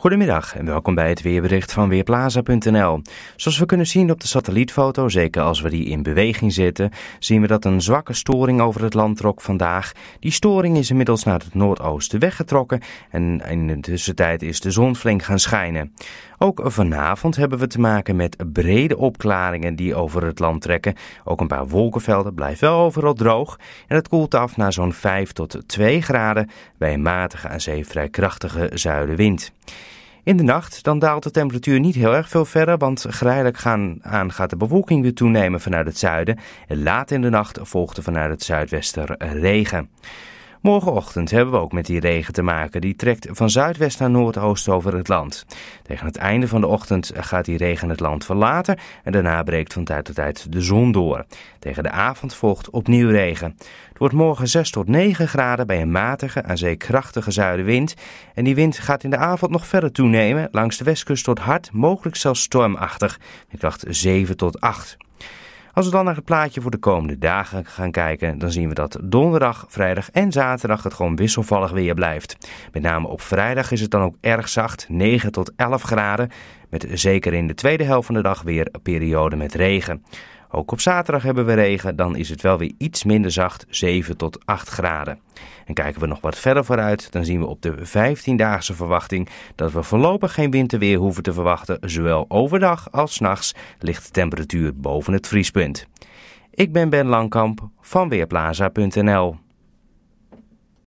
Goedemiddag en welkom bij het weerbericht van Weerplaza.nl. Zoals we kunnen zien op de satellietfoto, zeker als we die in beweging zetten, zien we dat een zwakke storing over het land trok vandaag. Die storing is inmiddels naar het noordoosten weggetrokken en in de tussentijd is de zon flink gaan schijnen. Ook vanavond hebben we te maken met brede opklaringen die over het land trekken. Ook een paar wolkenvelden blijven wel overal droog en het koelt af naar zo'n 5 tot 2 graden bij een matige aan zee vrij krachtige zuidenwind. In de nacht dan daalt de temperatuur niet heel erg veel verder, want geleidelijk gaan, aan gaat de bewolking weer toenemen vanuit het zuiden. En laat in de nacht volgt er vanuit het zuidwesten regen. Morgenochtend hebben we ook met die regen te maken. Die trekt van zuidwest naar noordoost over het land. Tegen het einde van de ochtend gaat die regen het land verlaten en daarna breekt van tijd tot tijd de zon door. Tegen de avond volgt opnieuw regen. Het wordt morgen 6 tot 9 graden bij een matige, aan zee krachtige zuidenwind. En die wind gaat in de avond nog verder toenemen, langs de westkust tot hard, mogelijk zelfs stormachtig, met kracht 7 tot 8. Als we dan naar het plaatje voor de komende dagen gaan kijken, dan zien we dat donderdag, vrijdag en zaterdag het gewoon wisselvallig weer blijft. Met name op vrijdag is het dan ook erg zacht, 9 tot 11 graden, met zeker in de tweede helft van de dag weer een periode met regen. Ook op zaterdag hebben we regen, dan is het wel weer iets minder zacht, 7 tot 8 graden. En kijken we nog wat verder vooruit, dan zien we op de 15-daagse verwachting dat we voorlopig geen winterweer hoeven te verwachten. Zowel overdag als s'nachts nachts ligt de temperatuur boven het vriespunt. Ik ben Ben Langkamp van Weerplaza.nl.